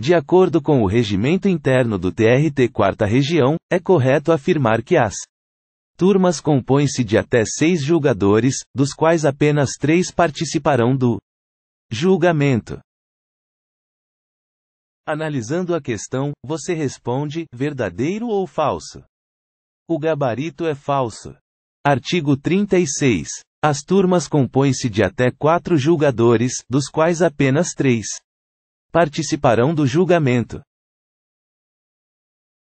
De acordo com o regimento interno do TRT Quarta Região, é correto afirmar que as turmas compõem-se de até seis julgadores, dos quais apenas três participarão do julgamento. Analisando a questão, você responde: verdadeiro ou falso? O gabarito é falso. Artigo 36. As turmas compõem-se de até quatro julgadores, dos quais apenas três participarão do julgamento.